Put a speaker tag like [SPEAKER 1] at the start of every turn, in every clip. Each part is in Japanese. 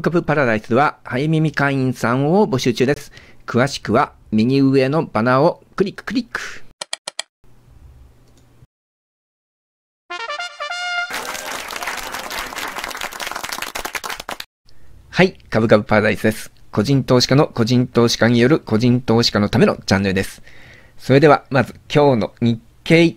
[SPEAKER 1] 株ブパラダイスハは、ミ耳会員さんを募集中です。詳しくは、右上のバナーをクリッククリック。はい、株ブパラダイスです。個人投資家の個人投資家による個人投資家のためのチャンネルです。それでは、まず今日の日経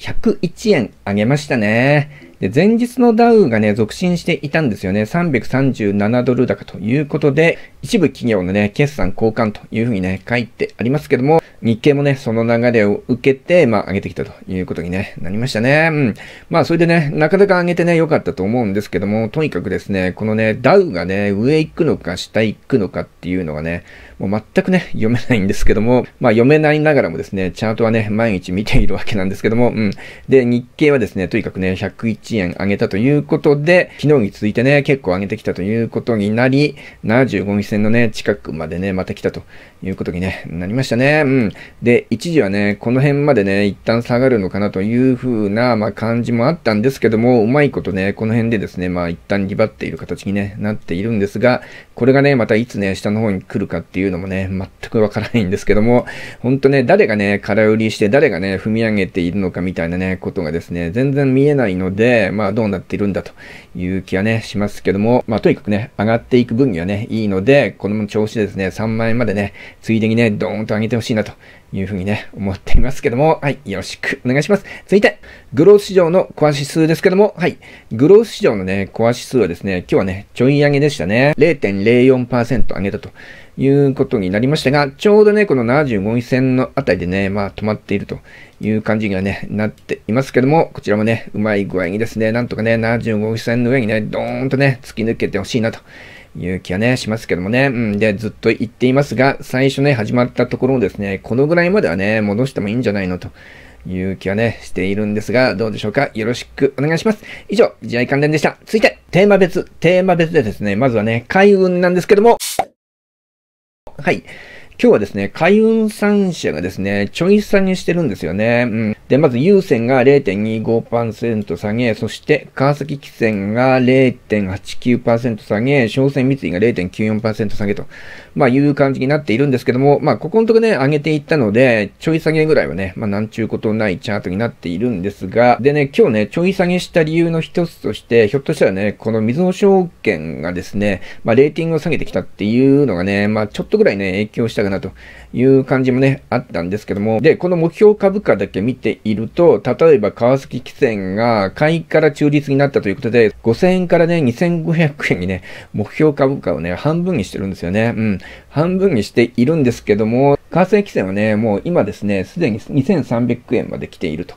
[SPEAKER 1] 101円上げましたね。で、前日のダウがね、続伸していたんですよね。337ドル高ということで、一部企業のね、決算交換というふうにね、書いてありますけども、日経もね、その流れを受けて、まあ、上げてきたということに、ね、なりましたね。うん。まあ、それでね、なかなか上げてね、良かったと思うんですけども、とにかくですね、このね、ダウがね、上行くのか、下行くのかっていうのがね、もう全くね、読めないんですけども、まあ読めないながらもですね、チャートはね、毎日見ているわけなんですけども、うん。で、日経はですね、とにかくね、101円上げたということで、昨日に続いてね、結構上げてきたということになり、75日線のね、近くまでね、また来たということに、ね、なりましたね。うん。で、一時はね、この辺までね、一旦下がるのかなというふうな、まあ、感じもあったんですけども、うまいことね、この辺でですね、まあ、一旦リバっている形に、ね、なっているんですが、これがね、またいつね、下の方に来るかっていううのもね、全くわからないんですけども、ほんとね、誰がね、空売りして、誰がね、踏み上げているのかみたいなね、ことがですね、全然見えないので、まあどうなっているんだという気はね、しますけども、まあ、とにかくね、上がっていく分にはね、いいので、この調子でですね、3万円までね、ついでにね、ドーンと上げてほしいなというふうにね、思っていますけども、はい、よろしくお願いします。続いて、グロース市場のコア指数ですけども、はい、グロース市場のね、コア指数はですね、今日はね、ちょい上げでしたね。0.04%上げたと。いうことになりましたが、ちょうどね、この75日線のあたりでね、まあ止まっているという感じにはね、なっていますけども、こちらもね、うまい具合にですね、なんとかね、75日線の上にね、ドーンとね、突き抜けてほしいなと。いう気はね、しますけどもね。うん。で、ずっと言っていますが、最初ね、始まったところをですね、このぐらいまではね、戻してもいいんじゃないのという気はね、しているんですが、どうでしょうかよろしくお願いします。以上、試合関連でした。続いて、テーマ別、テーマ別でですね、まずはね、海運なんですけども、はい。今日はですね、海運3社がですね、ちょい下げしてるんですよね。うん。で、まず、優先が0.25%下げ、そして、川崎汽船が0.89%下げ、商船三井が0.94%下げと。まあいう感じになっているんですけども、まあここのとこね、上げていったので、ちょい下げぐらいはね、まあなんちゅうことないチャートになっているんですが、でね、今日ね、ちょい下げした理由の一つとして、ひょっとしたらね、この水野証券がですね、まあレーティングを下げてきたっていうのがね、まあちょっとぐらいね、影響したかなという感じもね、あったんですけども、で、この目標株価だけ見ていると、例えば川崎汽船が買いから中立になったということで、5000円からね、2500円にね、目標株価をね、半分にしてるんですよね。うん。半分にしているんですけども、為替規制はね、もう今ですね、すでに2300円まで来ていると。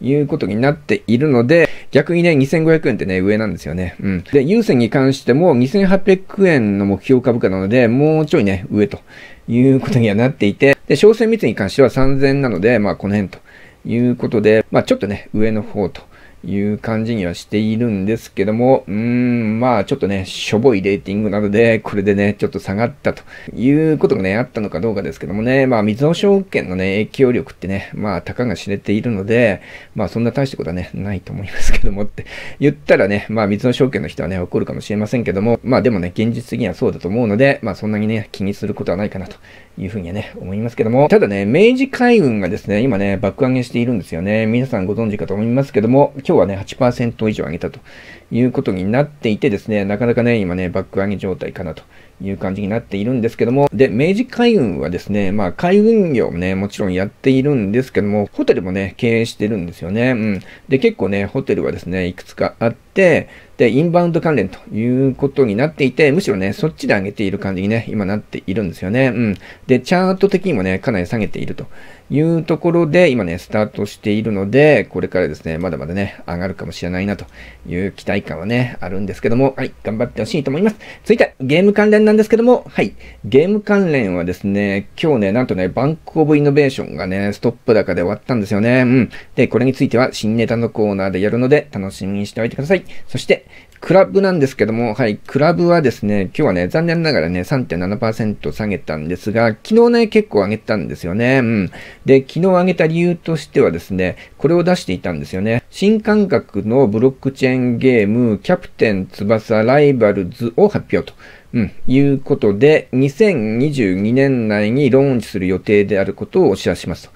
[SPEAKER 1] いうことになっているので、逆にね、2500円ってね、上なんですよね。うん。で、優先に関しても、2800円の目標株価なので、もうちょいね、上ということにはなっていて、で、商船密に関しては3000なので、まあ、この辺ということで、まあ、ちょっとね、上の方と。いう感じにはしているんですけども、うーん、まあちょっとね、しょぼいレーティングなどで、これでね、ちょっと下がったということがね、あったのかどうかですけどもね、まあ水の証券のね、影響力ってね、まあたかが知れているので、まあそんな大したことはね、ないと思いますけどもって言ったらね、まあ水の証券の人はね、怒るかもしれませんけども、まあでもね、現実的にはそうだと思うので、まあそんなにね、気にすることはないかなというふうにはね、思いますけども、ただね、明治海運がですね、今ね、爆上げしているんですよね。皆さんご存知かと思いますけども、今日今日はね、8%以上上げたということになっていてですね、なかなかね、今ね、バック上げ状態かなという感じになっているんですけども、で、明治海運はですね、まあ、海運業もね、もちろんやっているんですけども、ホテルもね、経営してるんですよね。うん。で、結構ね、ホテルはですね、いくつかあって、で、インバウンド関連ということになっていて、むしろね、そっちで上げている感じにね、今なっているんですよね。うん。で、チャート的にもね、かなり下げているというところで、今ね、スタートしているので、これからですね、まだまだね、上がるかもしれないなという期待感はね、あるんですけども、はい、頑張ってほしいと思います。続いて、ゲーム関連なんですけども、はい、ゲーム関連はですね、今日ね、なんとね、バンクオブイノベーションがね、ストップ高で終わったんですよね。うん。で、これについては新ネタのコーナーでやるので、楽しみにしておいてください。そして、クラブなんですけども、はい、クラブはですね、今日はね、残念ながらね、3.7%下げたんですが、昨日ね、結構上げたんですよね。うん。で、昨日上げた理由としてはですね、これを出していたんですよね。新感覚のブロックチェーンゲーム、キャプテン翼ライバルズを発表と。うん、いうことで、2022年内にローンチする予定であることをお知らせしますと。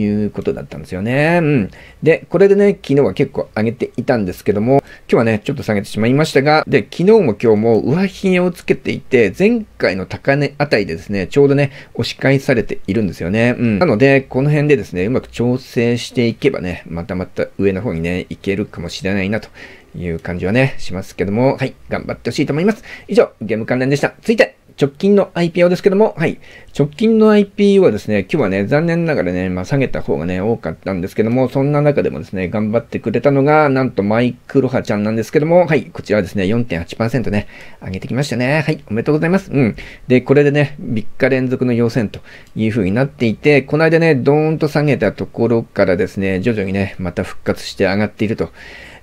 [SPEAKER 1] いうことだったんですよね。うん。で、これでね、昨日は結構上げていたんですけども、今日はね、ちょっと下げてしまいましたが、で、昨日も今日も上髭をつけていて、前回の高値あたりでですね、ちょうどね、押し返されているんですよね。うん。なので、この辺でですね、うまく調整していけばね、またまた上の方にね、いけるかもしれないなという感じはね、しますけども、はい、頑張ってほしいと思います。以上、ゲーム関連でした。続いて直近の IPO ですけども、はい、直近の IPO はですね、今日はね、残念ながらね、まあ、下げた方がね、多かったんですけども、そんな中でもですね、頑張ってくれたのが、なんとマイクロハちゃんなんですけども、はい、こちらはですね、4.8%ね、上げてきましたね。はい、おめでとうございます。うん。で、これでね、3日連続の陽線という風になっていて、この間ね、ドーンと下げたところからですね、徐々にね、また復活して上がっていると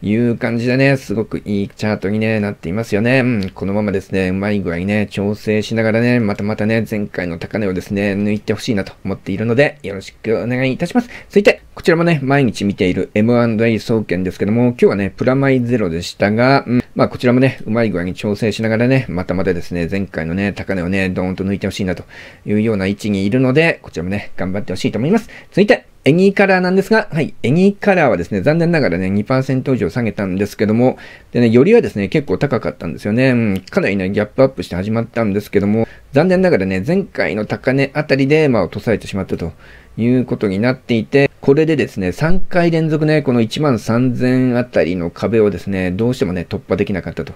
[SPEAKER 1] いう感じでね、すごくいいチャートに、ね、なっていますよね。うん、このままですね、うまい具合にね、調整しながらね、またまたね、前回の高値をですね、抜いてほしいなと思っているので、よろしくお願いいたします。続いて、こちらもね、毎日見ている M&A 総研ですけども、今日はね、プラマイゼロでしたが、うん、まあこちらもね、うまい具合に調整しながらね、またまたですね、前回のね、高値をね、ドーンと抜いてほしいなというような位置にいるので、こちらもね、頑張ってほしいと思います。続いて、エニーカラーなんですが、はい、エニーカラーはですね、残念ながらね、2%以上下げたんですけども、でね、よりはですね、結構高かったんですよね。うん、かなりね、ギャップアップして始まったんですけども、残念ながらね、前回の高値あたりで、まあ、落とされてしまったということになっていて、これでですね、3回連続ね、この1万3000あたりの壁をですね、どうしてもね、突破できなかったと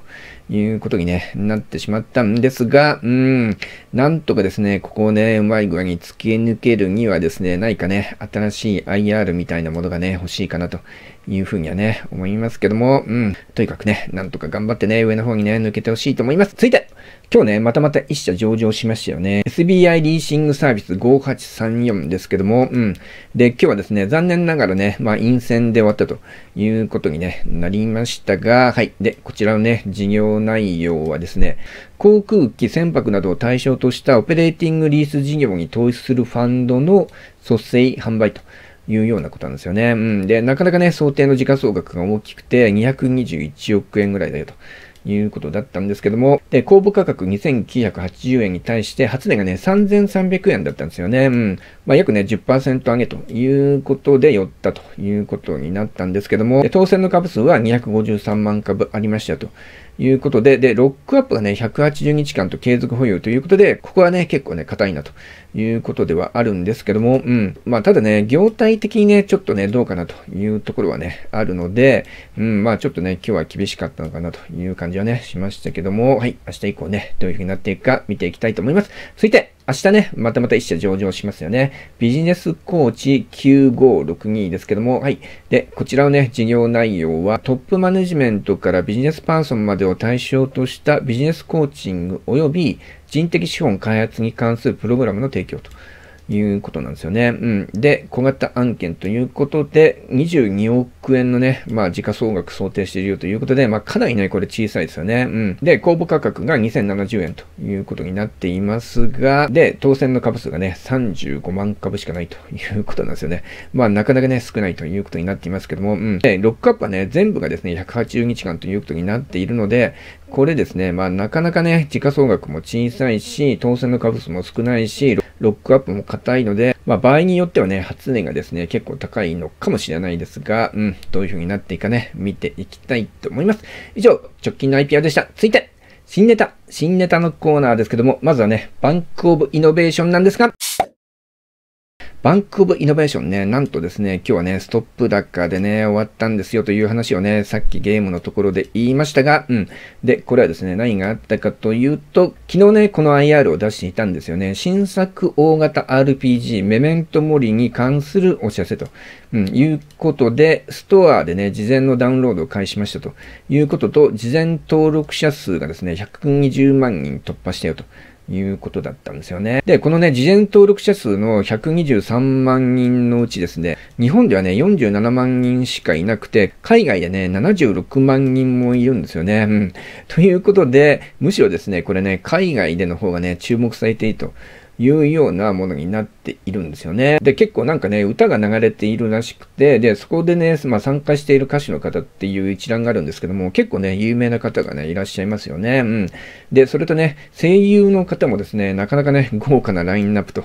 [SPEAKER 1] いうことに、ね、なってしまったんですが、うん、なんとかですね、ここをね、うまい具合に突き抜けるにはですね、何かね、新しい IR みたいなものがね、欲しいかなというふうにはね、思いますけども、うん、とにかくね、なんとか頑張ってね、上の方にね、抜けてほしいと思います。ついて今日ね、またまた一社上場しましたよね。SBI リーシングサービス5834ですけども、うん。で、今日はですね、残念ながらね、まあ、陰線で終わったということに、ね、なりましたが、はい。で、こちらのね、事業内容はですね、航空機、船舶などを対象としたオペレーティングリース事業に投資するファンドの蘇生販売と。いうようなことなんですよね。うん。で、なかなかね、想定の時価総額が大きくて、221億円ぐらいだよと。いうことだったんですけども、で、公募価格2980円に対して、初値がね、3300円だったんですよね。うん。まあ、約ね、10%上げということで寄ったということになったんですけども、当選の株数は253万株ありましたと。いうことで、で、ロックアップがね、180日間と継続保有ということで、ここはね、結構ね、硬いなということではあるんですけども、うん。まあ、ただね、業態的にね、ちょっとね、どうかなというところはね、あるので、うん、まあ、ちょっとね、今日は厳しかったのかなという感じはね、しましたけども、はい、明日以降ね、どういう風になっていくか見ていきたいと思います。続いて、明日ね、またまた一社上場しますよね。ビジネスコーチ9562ですけども、はい。で、こちらのね、事業内容はトップマネジメントからビジネスパーソンまでを対象としたビジネスコーチング及び人的資本開発に関するプログラムの提供と。いうことなんですよね。うん。で、小型案件ということで、22億円のね、まあ、時価総額想定しているよということで、まあ、かなりね、これ小さいですよね。うん。で、公募価格が2070円ということになっていますが、で、当選の株数がね、35万株しかないということなんですよね。まあ、なかなかね、少ないということになっていますけども、うん。で、ロックアップはね、全部がですね、180日間ということになっているので、これですね、まあなかなかね、時価総額も小さいし、当選の株数も少ないし、ロックアップも硬いので、まあ場合によってはね、発電がですね、結構高いのかもしれないですが、うん、どういう風になっていくかね、見ていきたいと思います。以上、直近の IPR でした。続いて、新ネタ、新ネタのコーナーですけども、まずはね、バンクオブイノベーションなんですが、バンクオブイノベーションね、なんとですね、今日はね、ストップ高でね、終わったんですよという話をね、さっきゲームのところで言いましたが、うん。で、これはですね、何があったかというと、昨日ね、この IR を出していたんですよね。新作大型 RPG、メメントモリに関するお知らせと、うん、いうことで、ストアでね、事前のダウンロードを開始しましたということと、事前登録者数がですね、120万人突破したよと。いうことだったんですよね。で、このね、事前登録者数の123万人のうちですね、日本ではね、47万人しかいなくて、海外でね、76万人もいるんですよね。うん。ということで、むしろですね、これね、海外での方がね、注目されていると。いうようなものになっているんですよね。で、結構なんかね、歌が流れているらしくて、で、そこでね、まあ、参加している歌手の方っていう一覧があるんですけども、結構ね、有名な方がね、いらっしゃいますよね。うん。で、それとね、声優の方もですね、なかなかね、豪華なラインナップと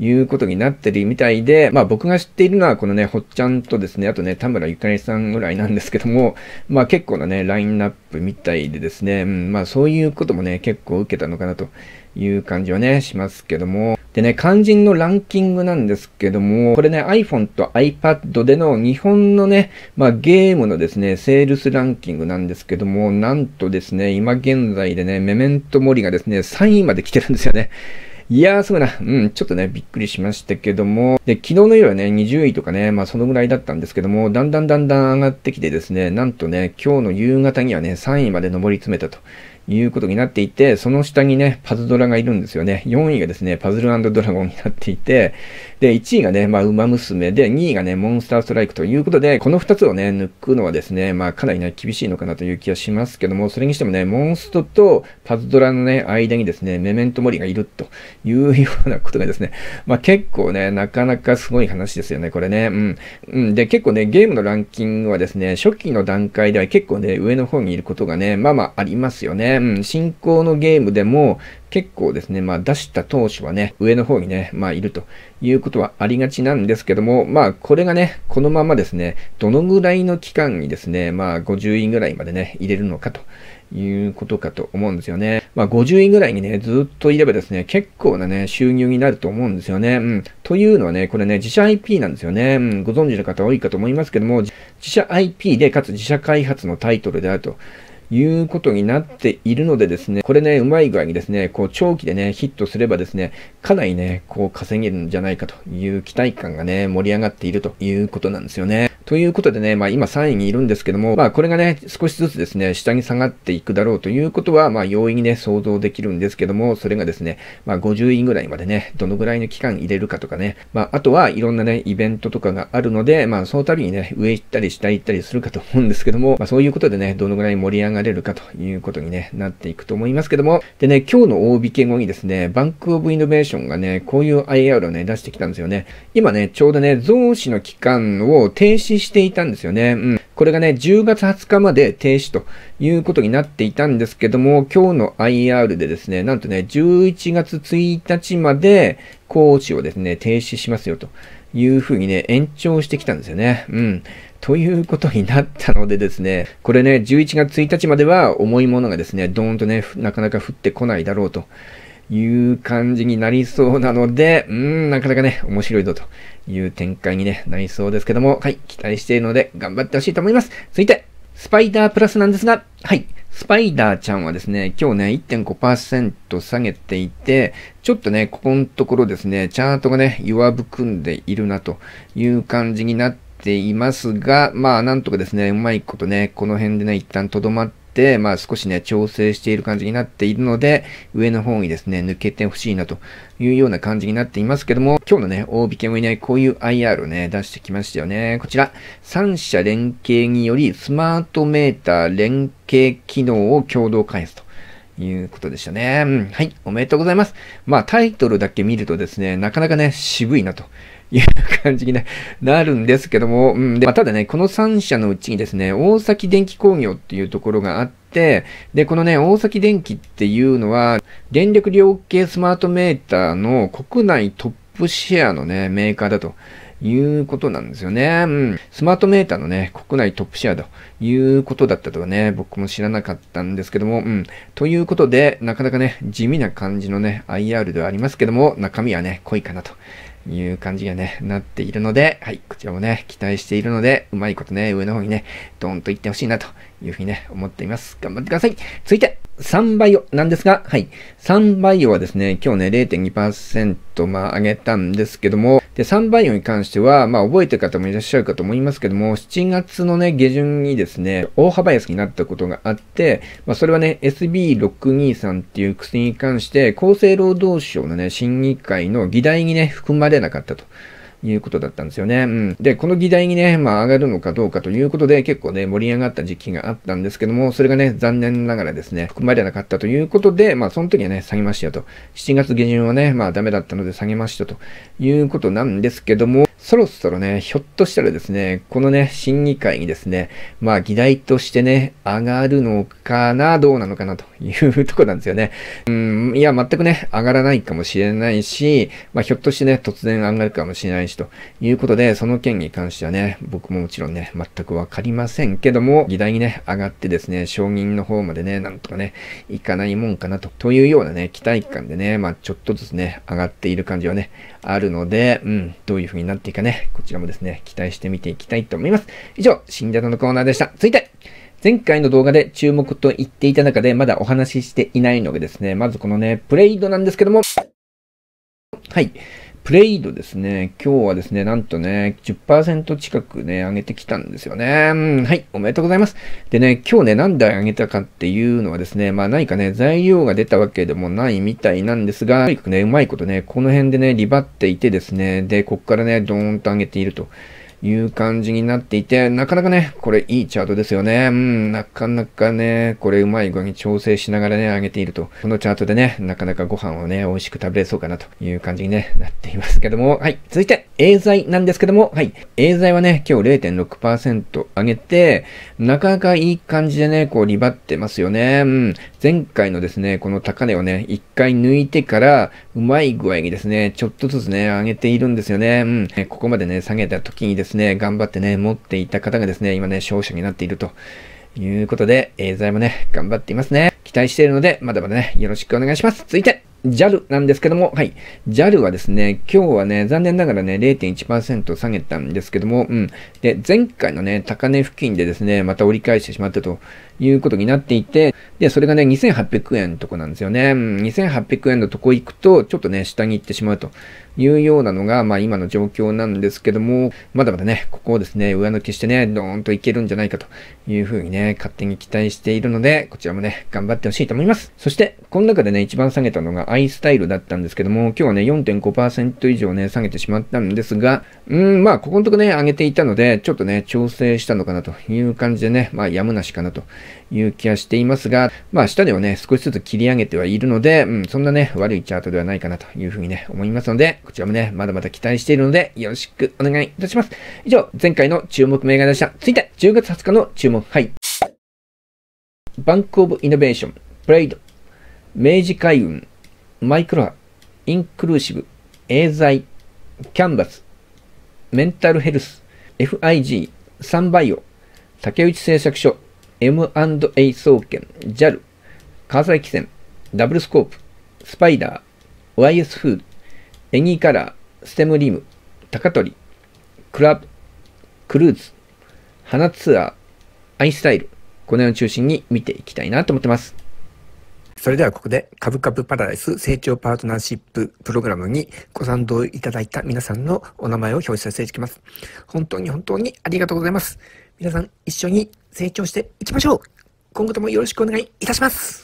[SPEAKER 1] いうことになってるみたいで、まあ僕が知っているのはこのね、ほっちゃんとですね、あとね、田村ゆかりさんぐらいなんですけども、まあ結構なね、ラインナップみたいでですね、うん、まあそういうこともね、結構受けたのかなという感じはね、しますけども。でね、肝心のランキングなんですけども、これね、iPhone と iPad での日本のね、まあゲームのですね、セールスランキングなんですけども、なんとですね、今現在でね、メメントモリがですね、3位まで来てるんですよね。いやー、すごいな。うん、ちょっとね、びっくりしましたけども。で、昨日の夜はね、20位とかね、まあそのぐらいだったんですけども、だんだんだんだん上がってきてですね、なんとね、今日の夕方にはね、3位まで上り詰めたと。いうことになっていて、その下にね、パズドラがいるんですよね。4位がですね、パズルドラゴンになっていて、で、1位がね、まあ、ウマ娘で、2位がね、モンスターストライクということで、この2つをね、抜くのはですね、まあ、かなりね、厳しいのかなという気がしますけども、それにしてもね、モンストとパズドラのね、間にですね、メメントモリがいるというようなことがですね、まあ、結構ね、なかなかすごい話ですよね、これね。うん。うん、で、結構ね、ゲームのランキングはですね、初期の段階では結構ね、上の方にいることがね、まあまあありますよね。うん、進行のゲームでも、結構ですね、まあ出した投手はね、上の方にね、まあいるということはありがちなんですけども、まあこれがね、このままですね、どのぐらいの期間にですね、まあ50位ぐらいまでね、入れるのかと。いうことかと思うんですよね。まあ、50位ぐらいにね、ずっといればですね、結構なね、収入になると思うんですよね。うん。というのはね、これね、自社 IP なんですよね。うん。ご存知の方多いかと思いますけども、自社 IP で、かつ自社開発のタイトルであると。いうことになっているのでですね、これね、うまい具合にですね、こう長期でね、ヒットすればですね、かなりね、こう稼げるんじゃないかという期待感がね、盛り上がっているということなんですよね。ということでね、まあ今3位にいるんですけども、まあこれがね、少しずつですね、下に下がっていくだろうということは、まあ容易にね、想像できるんですけども、それがですね、まあ50位ぐらいまでね、どのぐらいの期間入れるかとかね、まああとはいろんなね、イベントとかがあるので、まあその度にね、上行ったり下行ったりするかと思うんですけども、まあそういうことでね、どのぐらい盛り上が流れるかということに、ね、なっていくと思いますけども、でね、今日の大引け後にですね、バンクオブイノベーションがね、こういう IR をね、出してきたんですよね。今ね、ちょうどね、増資の期間を停止していたんですよね。うん。これがね、10月20日まで停止ということになっていたんですけども、今日の IR でですね、なんとね、11月1日まで講師をですね、停止しますよというふうにね、延長してきたんですよね。うん。ということになったのでですね、これね、11月1日までは重いものがですね、ドーンとね、なかなか降ってこないだろうという感じになりそうなので、うーん、なかなかね、面白いぞという展開に、ね、なりそうですけども、はい、期待しているので頑張ってほしいと思います。続いて、スパイダープラスなんですが、はい、スパイダーちゃんはですね、今日ね、1.5%下げていて、ちょっとね、ここのところですね、チャートがね、弱含んでいるなという感じになってていますが、まあなんとかですね、うまいことね、この辺でね、一旦とどまって、まあ少しね、調整している感じになっているので、上の方にですね、抜けてほしいなというような感じになっていますけども、今日のね、大引けもいないこういう IR をね、出してきましたよね。こちら、3社連携によりスマートメーター連携機能を共同開発と。いうことでしたね。はい。おめでとうございます。まあ、タイトルだけ見るとですね、なかなかね、渋いなと。いう感じになるんですけども、うんでまあ、ただね、この3社のうちにですね、大崎電気工業っていうところがあって、で、このね、大崎電気っていうのは、電力量計スマートメーターの国内トップシェアのね、メーカーだということなんですよね。うん。スマートメーターのね、国内トップシェアということだったとはね、僕も知らなかったんですけども、うん。ということで、なかなかね、地味な感じのね、IR ではありますけども、中身はね、濃いかなと。いう感じがね、なっているので、はい、こちらもね、期待しているので、うまいことね、上の方にね、ドーンと行ってほしいなというふうにね、思っています。頑張ってください。続いて、バ倍をなんですが、はい。バ倍をはですね、今日ね、0.2%、まあ、上げたんですけども、で、バ倍をに関しては、まあ、覚えてる方もいらっしゃるかと思いますけども、7月のね、下旬にですね、大幅安になったことがあって、まあ、それはね、SB623 っていう薬に関して、厚生労働省のね、審議会の議題にね、含まれなかったと。いうことだったんですよね。うん。で、この議題にね、まあ上がるのかどうかということで、結構ね、盛り上がった時期があったんですけども、それがね、残念ながらですね、含まれなかったということで、まあその時はね、下げましたよと。7月下旬はね、まあダメだったので下げましたということなんですけども、そろそろね、ひょっとしたらですね、このね、審議会にですね、まあ議題としてね、上がるのかな、どうなのかなというとこなんですよね。うん、いや、全くね、上がらないかもしれないし、まあひょっとしてね、突然上がるかもしれないしということで、その件に関してはね、僕ももちろんね、全くわかりませんけども、議題にね、上がってですね、承認の方までね、なんとかね、いかないもんかなと、というようなね、期待感でね、まあちょっとずつね、上がっている感じはね、あるので、うん、どういう風になっていくかね、こちらもですね、期待して見ていきたいと思います。以上、新型のコーナーでした。続いて、前回の動画で注目と言っていた中で、まだお話ししていないのがですね、まずこのね、プレイドなんですけども、はい。プレイドですね、今日はですね、なんとね、10%近くね、上げてきたんですよね。うん、はい、おめでとうございます。でね、今日ね、なんで上げたかっていうのはですね、まあ何かね、材料が出たわけでもないみたいなんですが、とにかくね、うまいことね、この辺でね、リバっていてですね、で、こっからね、ドーンと上げていると。いう感じになっていて、なかなかね、これいいチャートですよね。うん、なかなかね、これうまい具合に調整しながらね、上げていると。このチャートでね、なかなかご飯をね、美味しく食べれそうかなという感じに、ね、なっていますけども、はい。続いて、エーザイなんですけども、はい。エーザイはね、今日0.6%上げて、なかなかいい感じでね、こう、リバってますよね。うん。前回のですね、この高値をね、一回抜いてから、うまい具合にですね、ちょっとずつね、上げているんですよね。うん。ここまでね、下げた時にですねですね、頑張ってね、持っていた方がですね、今ね、勝者になっているということで、エーザイもね、頑張っていますね。期待しているので、まだまだね、よろしくお願いします。続いて、JAL なんですけども、はい。JAL はですね、今日はね、残念ながらね、0.1%下げたんですけども、うん。で、前回のね、高値付近でですね、また折り返してしまったということになっていて、で、それがね、2800円のとこなんですよね。うん、2800円のとこ行くと、ちょっとね、下に行ってしまうというようなのが、まあ今の状況なんですけども、まだまだね、ここをですね、上抜きしてね、ドーンといけるんじゃないかというふうにね、勝手に期待しているので、こちらもね、頑張ってほしいと思います。そして、この中でね、一番下げたのがアイスタイルだったんですけども、今日はね、4.5%以上ね、下げてしまったんですが、うーん、まあここのとこね、上げていたので、ちょっとね、調整したのかなという感じでね、まあやむなしかなという気はしていますが、まあ、下ではね、少しずつ切り上げてはいるので、うん、そんなね、悪いチャートではないかなというふうにね、思いますので、こちらもね、まだまだ期待しているので、よろしくお願いいたします。以上、前回の注目銘柄でした。続いて、10月20日の注目、はい。バンクオブイノベーション、プレイド、明治海運、マイクロア、インクルーシブ、エーザイ、キャンバス、メンタルヘルス、FIG、サンバイオ、竹内製作所、M&A 総研、JAL、川崎汽船、ダブルスコープ、スパイダー、YS フード、エニーカラー、ステムリム、高取、クラブ、クルーズ、花ツアー、アイスタイル、この辺を中心に見ていきたいなと思ってます。それではここで株ブパラダイス成長パートナーシッププログラムにご賛同いただいた皆さんのお名前を表示させていただきます。本当に本当にありがとうございます。皆さん一緒に成長していきましょう今後ともよろしくお願いいたします